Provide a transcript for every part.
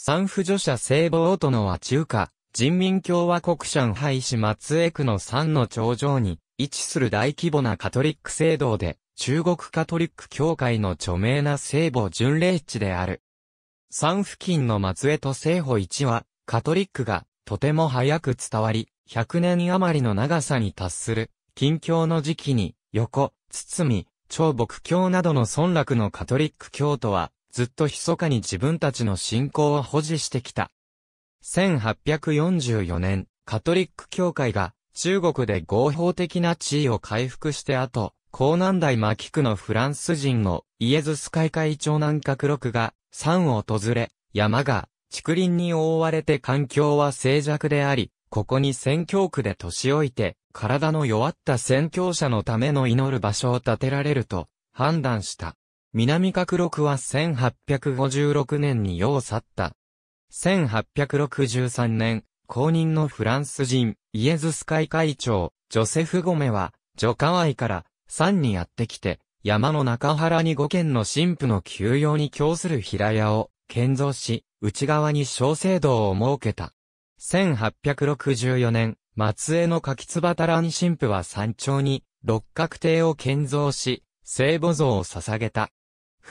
三婦女者聖母オ殿は中華、人民共和国上海市松江区の山の頂上に位置する大規模なカトリック聖堂で、中国カトリック教会の著名な聖母巡礼地である。三付近の松江と聖保一は、カトリックがとても早く伝わり、100年余りの長さに達する、近況の時期に、横、包み、長木教などの村落のカトリック教徒は、ずっと密かに自分たちの信仰を保持してきた。1844年、カトリック教会が中国で合法的な地位を回復して後、高南大牧区のフランス人のイエズス会会長南角六が山を訪れ、山が竹林に覆われて環境は静寂であり、ここに宣教区で年老いて、体の弱った宣教者のための祈る場所を建てられると判断した。南角六は1856年に世を去った。1863年、公認のフランス人、イエズス会会長、ジョセフ・ゴメは、ジョカワイから山にやってきて、山の中原に五軒の神父の休養に供する平屋を建造し、内側に小聖堂を設けた。1864年、松江の柿津畑蘭神父は山頂に六角亭を建造し、聖母像を捧げた。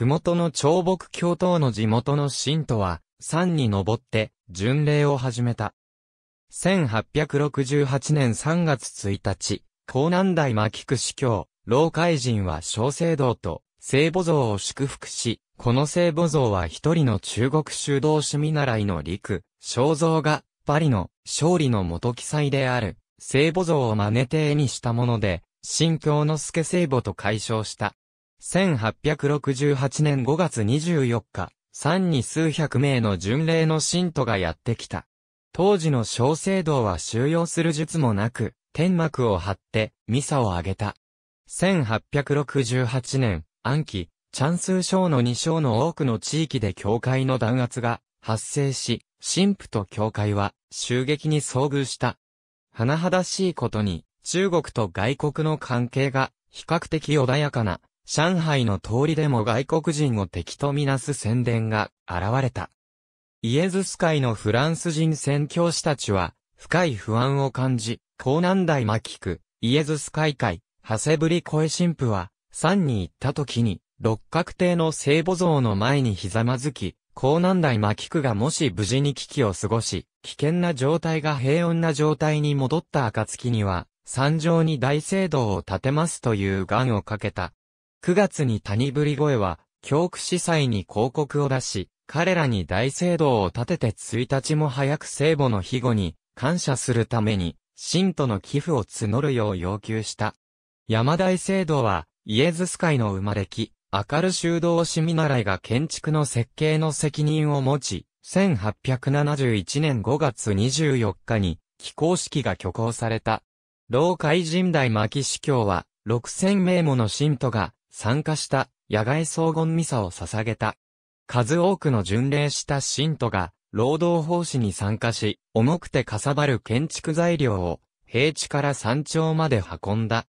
麓の長木教頭の地元の信徒は、山に登って、巡礼を始めた。1868年3月1日、江南大牧区司教、老海人は小聖堂と聖母像を祝福し、この聖母像は一人の中国修道士見習いの陸、肖像が、パリの勝利の元記載である、聖母像を真似て絵にしたもので、新教の助聖母と解消した。1868年5月24日、山に数百名の巡礼の信徒がやってきた。当時の小聖堂は収容する術もなく、天幕を張って、ミサをあげた。1868年、暗記、チャンスー省の2省の多くの地域で教会の弾圧が発生し、神父と教会は襲撃に遭遇した。甚だしいことに、中国と外国の関係が比較的穏やかな上海の通りでも外国人を敵とみなす宣伝が現れた。イエズス会のフランス人宣教師たちは、深い不安を感じ、江南大牧区、イエズス会会、長谷ぶり声神父は、山に行った時に、六角亭の聖母像の前にひざまずき、江南大牧区がもし無事に危機を過ごし、危険な状態が平穏な状態に戻った暁には、山上に大聖堂を建てますという願をかけた。9月に谷ぶり越は、教区司祭に広告を出し、彼らに大聖堂を建てて1日も早く聖母の庇護に感謝するために、信徒の寄付を募るよう要求した。山大聖堂は、イエズス会の生まれき、明る修道士見習いが建築の設計の責任を持ち、1871年5月24日に、起工式が挙行された。老海神代牧司教は、6000名もの信徒が、参加した野外荘厳ミサを捧げた。数多くの巡礼した信徒が、労働奉仕に参加し、重くてかさばる建築材料を、平地から山頂まで運んだ。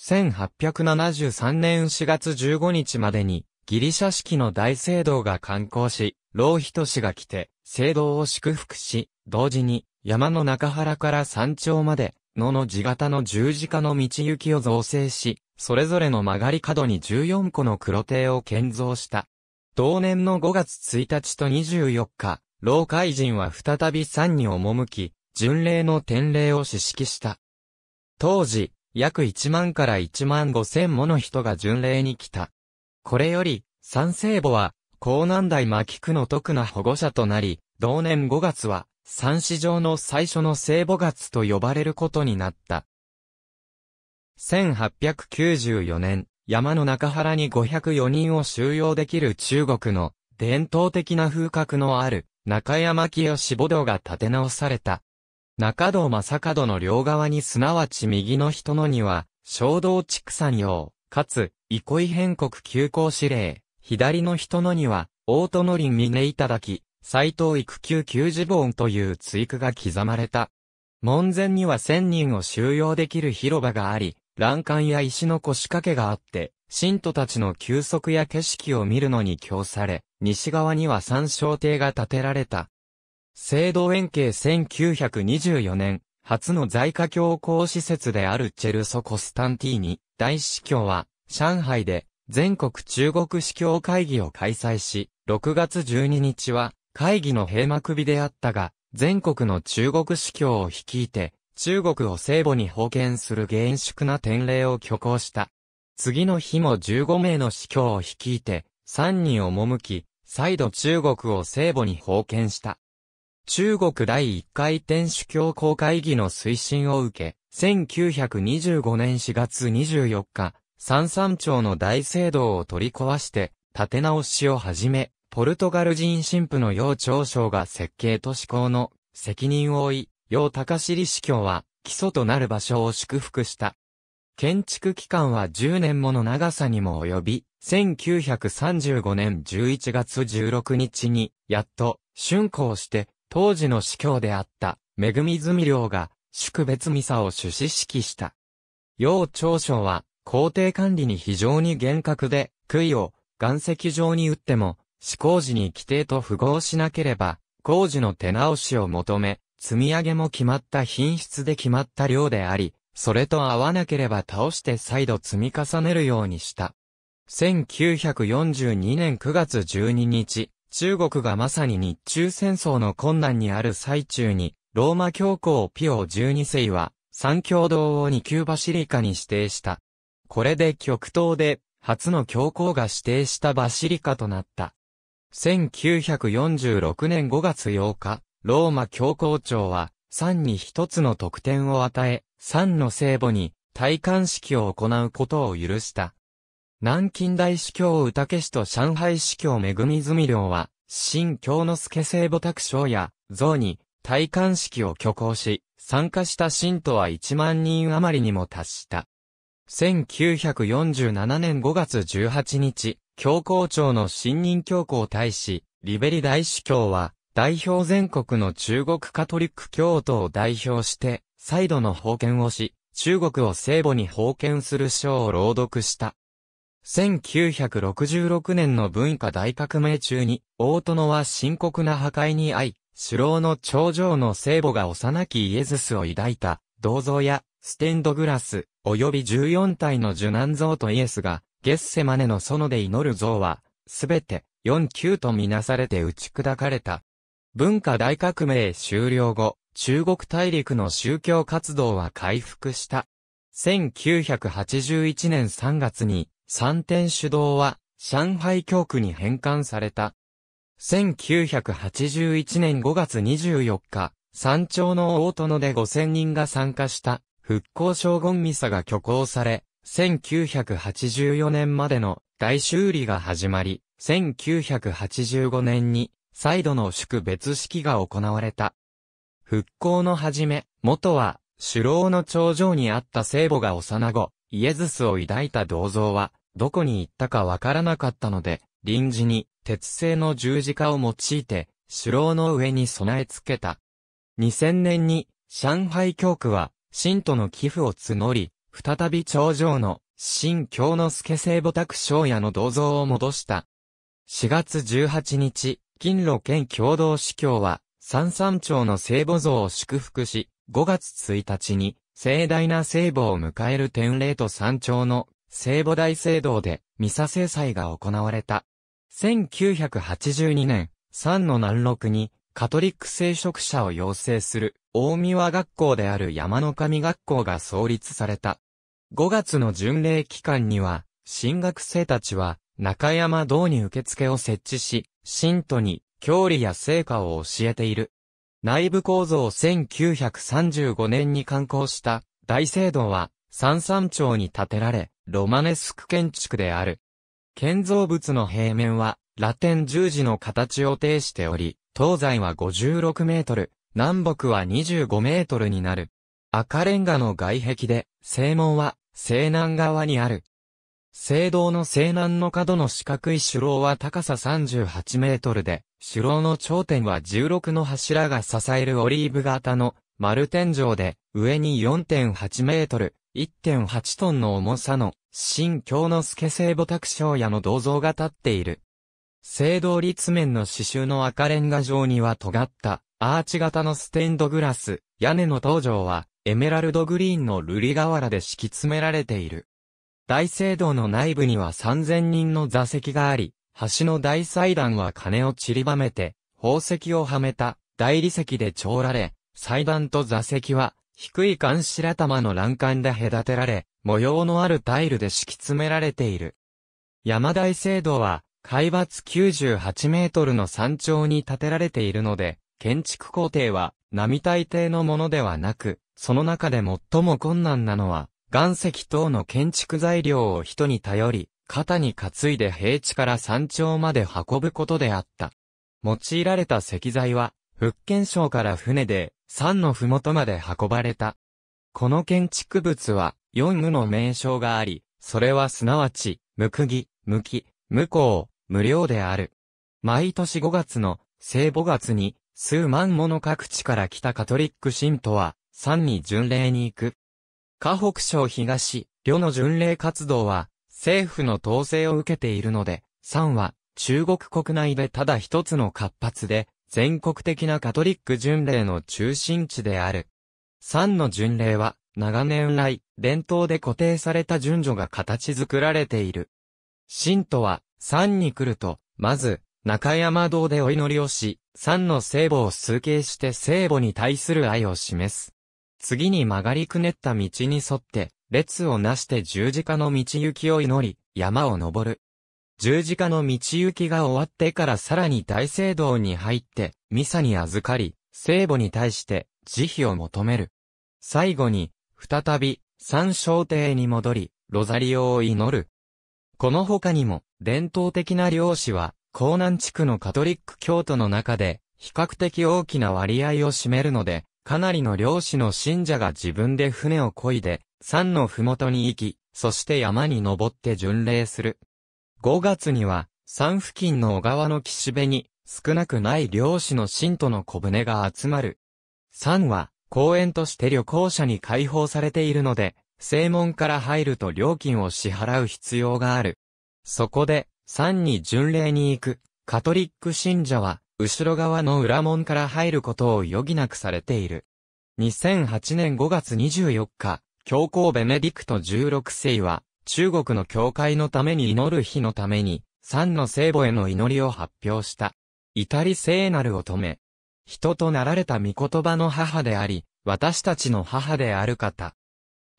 1873年4月15日までに、ギリシャ式の大聖堂が観光し、老人氏が来て、聖堂を祝福し、同時に、山の中原から山頂まで、野の字型の十字架の道行きを造成し、それぞれの曲がり角に14個の黒艇を建造した。同年の5月1日と24日、老海人は再び山に赴き、巡礼の典礼を指式した。当時、約1万から1万5千もの人が巡礼に来た。これより、三聖母は、江南大牧区の徳な保護者となり、同年5月は、三市上の最初の聖母月と呼ばれることになった。1894年、山の中原に504人を収容できる中国の伝統的な風格のある中山清志道が建て直された。中道正門の両側にすなわち右の人のには、衝動畜産用、かつ、憩い変国急行指令、左の人のには、大都の林峰だき、斎藤育休給児盆という追加が刻まれた。門前には千人を収容できる広場があり、欄干や石の腰掛けがあって、信徒たちの休息や景色を見るのに供され、西側には三章亭が建てられた。聖堂円形1924年、初の在家教皇施設であるチェルソ・コスタンティーニ、大司教は、上海で、全国中国司教会議を開催し、6月12日は、会議の閉幕日であったが、全国の中国司教を率いて、中国を聖母に封建する厳粛な典礼を挙行した。次の日も15名の司教を率いて、山に赴き、再度中国を聖母に封建した。中国第1回天主教公会議の推進を受け、1925年4月24日、三三朝の大聖堂を取り壊して、建て直しを始め、ポルトガル人神父の楊長将が設計と施行の責任を負い、楊高尻司教は基礎となる場所を祝福した。建築期間は10年もの長さにも及び、1935年11月16日に、やっと、竣工して、当時の司教であった、恵泉寮が、祝別ミサを主旨式した。楊長将は、皇帝管理に非常に厳格で、杭を、岩石状に打っても、施工時に規定と符合しなければ、工事の手直しを求め、積み上げも決まった品質で決まった量であり、それと合わなければ倒して再度積み重ねるようにした。1942年9月12日、中国がまさに日中戦争の困難にある最中に、ローマ教皇ピオ12世は、三教堂を二級バシリカに指定した。これで極東で、初の教皇が指定したバシリカとなった。1946年5月8日、ローマ教皇庁は、三に一つの特典を与え、三の聖母に、戴冠式を行うことを許した。南京大司教宇竹氏と上海司教恵泉寮は、新京之助聖母卓章や、像に、戴冠式を挙行し、参加した信徒は1万人余りにも達した。1947年5月18日、教皇庁の新任教皇大使、リベリ大主教は、代表全国の中国カトリック教徒を代表して、再度の封建をし、中国を聖母に封建する書を朗読した。1966年の文化大革命中に、大殿は深刻な破壊に遭い、首老の頂上の聖母が幼きイエズスを抱いた銅像やステンドグラス、及び14体の受難像とイエスがゲッセマネの園で祈る像は、すべて、四級とみなされて打ち砕かれた。文化大革命終了後、中国大陸の宗教活動は回復した。1981年3月に、三天主導は、上海教区に返還された。1981年5月24日、山頂の大殿で5000人が参加した、復興将軍ミサが挙行され、1984年までの大修理が始まり、1985年に再度の宿別式が行われた。復興の始め、元は、首楼の頂上にあった聖母が幼子、イエズスを抱いた銅像は、どこに行ったかわからなかったので、臨時に鉄製の十字架を用いて、首楼の上に備え付けた。2000年に、上海教区は、信徒の寄付を募り、再び頂上の、新京之助聖母宅昭屋の銅像を戻した。4月18日、金路県共同司教は、三三町の聖母像を祝福し、5月1日に、盛大な聖母を迎える天礼と山頂の聖母大聖堂で、ミサ聖祭が行われた。1982年、三の南六に、カトリック聖職者を養成する、大宮学校である山の神学校が創立された。5月の巡礼期間には、新学生たちは、中山堂に受付を設置し、信徒に、教理や成果を教えている。内部構造を1935年に刊行した大聖堂は三三町に建てられ、ロマネスク建築である。建造物の平面はラテン十字の形を呈しており、東西は56メートル、南北は25メートルになる。赤レンガの外壁で、正門は西南側にある。聖堂の西南の角の四角い主楼は高さ38メートルで、主楼の頂点は16の柱が支えるオリーブ型の丸天井で、上に4.8メートル、1.8トンの重さの、新京之助聖母宅小屋の銅像が立っている。聖堂立面の刺繍の赤レンガ状には尖った、アーチ型のステンドグラス、屋根の登場は、エメラルドグリーンの瑠璃瓦で敷き詰められている。大聖堂の内部には3000人の座席があり、橋の大祭壇は金を散りばめて、宝石をはめた大理石で調られ、祭壇と座席は低い冠白玉の欄干で隔てられ、模様のあるタイルで敷き詰められている。山大聖堂は海抜98メートルの山頂に建てられているので、建築工程は並大抵のものではなく、その中で最も困難なのは、岩石等の建築材料を人に頼り、肩に担いで平地から山頂まで運ぶことであった。用いられた石材は、福建省から船で山の麓まで運ばれた。この建築物は四無の名称があり、それはすなわち、無釘、無木、無光、無料である。毎年5月の聖5月に数万もの各地から来たカトリック信徒は山に巡礼に行く。河北省東、旅の巡礼活動は政府の統制を受けているので、山は中国国内でただ一つの活発で全国的なカトリック巡礼の中心地である。山の巡礼は長年来伝統で固定された順序が形作られている。神とは、山に来ると、まず、中山道でお祈りをし、山の聖母を崇敬して聖母に対する愛を示す。次に曲がりくねった道に沿って、列をなして十字架の道行きを祈り、山を登る。十字架の道行きが終わってからさらに大聖堂に入って、ミサに預かり、聖母に対して、慈悲を求める。最後に、再び、三小帝に戻り、ロザリオを祈る。この他にも、伝統的な漁師は、江南地区のカトリック教徒の中で、比較的大きな割合を占めるので、かなりの漁師の信者が自分で船を漕いで、山の麓に行き、そして山に登って巡礼する。5月には、山付近の小川の岸辺に、少なくない漁師の信徒の小舟が集まる。山は、公園として旅行者に開放されているので、正門から入ると料金を支払う必要がある。そこで、三に巡礼に行く、カトリック信者は、後ろ側の裏門から入ることを余儀なくされている。2008年5月24日、教皇ベネディクト16世は、中国の教会のために祈る日のために、三の聖母への祈りを発表した。至り聖なる乙女。人となられた御言葉の母であり、私たちの母である方。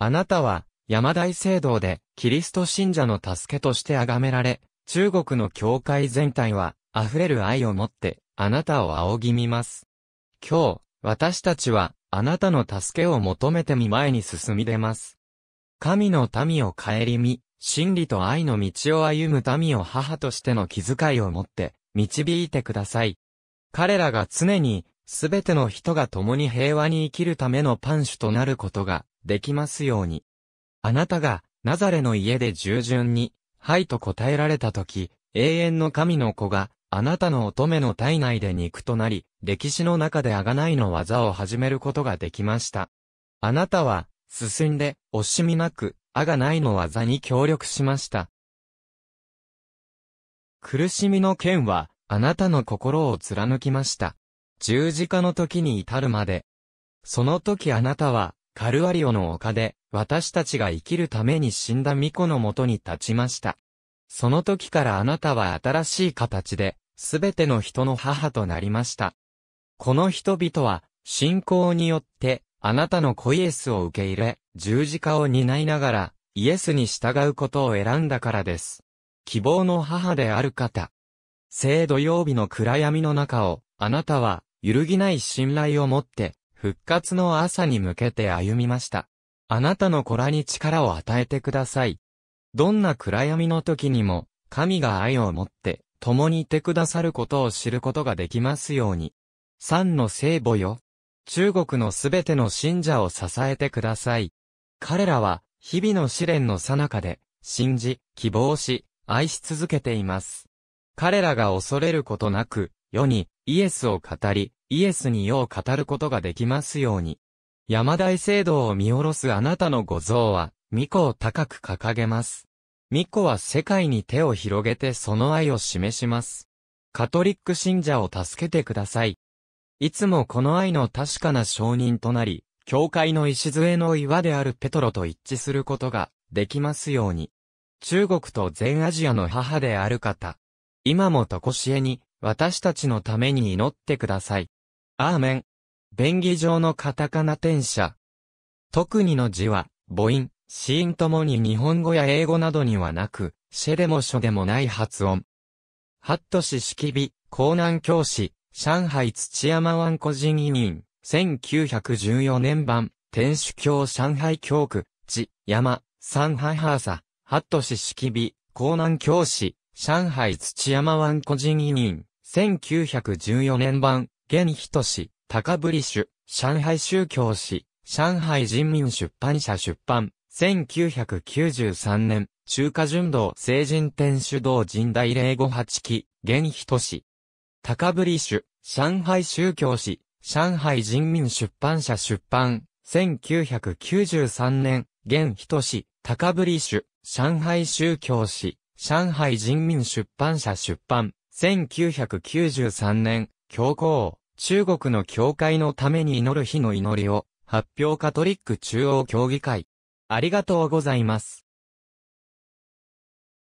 あなたは、山大聖堂で、キリスト信者の助けとして崇められ、中国の教会全体は、溢れる愛を持って、あなたを仰ぎ見ます。今日、私たちは、あなたの助けを求めてみ前に進み出ます。神の民を顧み、真理と愛の道を歩む民を母としての気遣いを持って、導いてください。彼らが常に、すべての人が共に平和に生きるためのパン主となることが、できますように。あなたが、ナザレの家で従順に、はいと答えられたとき、永遠の神の子が、あなたの乙女の体内で肉となり、歴史の中で贖いの技を始めることができました。あなたは、進んで、惜しみなく、贖いの技に協力しました。苦しみの剣は、あなたの心を貫きました。十字架の時に至るまで。その時あなたは、カルワリオの丘で、私たちが生きるために死んだ巫女のもとに立ちました。その時からあなたは新しい形で、すべての人の母となりました。この人々は、信仰によって、あなたの子イエスを受け入れ、十字架を担いながら、イエスに従うことを選んだからです。希望の母である方。聖土曜日の暗闇の中を、あなたは、揺るぎない信頼を持って、復活の朝に向けて歩みました。あなたの子らに力を与えてください。どんな暗闇の時にも、神が愛を持って、共にいてくださることを知ることができますように。三の聖母よ。中国のすべての信者を支えてください。彼らは、日々の試練の最中で、信じ、希望し、愛し続けています。彼らが恐れることなく、世に、イエスを語り、イエスによう語ることができますように。山大聖堂を見下ろすあなたのご像は、御子を高く掲げます。御子は世界に手を広げてその愛を示します。カトリック信者を助けてください。いつもこの愛の確かな証人となり、教会の礎の岩であるペトロと一致することができますように。中国と全アジアの母である方。今もとこしえに私たちのために祈ってください。アーメン。便宜上のカタカナ転写。特にの字は、母音、子音ともに日本語や英語などにはなく、シェでも書でもない発音。ハット氏式美、江南教師、上海土山湾個人委員、1914年版、天主教上海教区、地、山、三海ハーサ、ハット氏式美、江南教師、上海土山湾個人委任。1914年版、現人氏、高ぶり種、上海宗教史、上海人民出版社出版、1993年、中華純道成人天主道人大霊五八期、現人氏。高ぶり種、上海宗教史、上海人民出版社出版、1993年、現人氏、高ぶり種、上海宗教史、上海人民出版社出版、1993年、教皇、中国の教会のために祈る日の祈りを、発表カトリック中央協議会。ありがとうございます。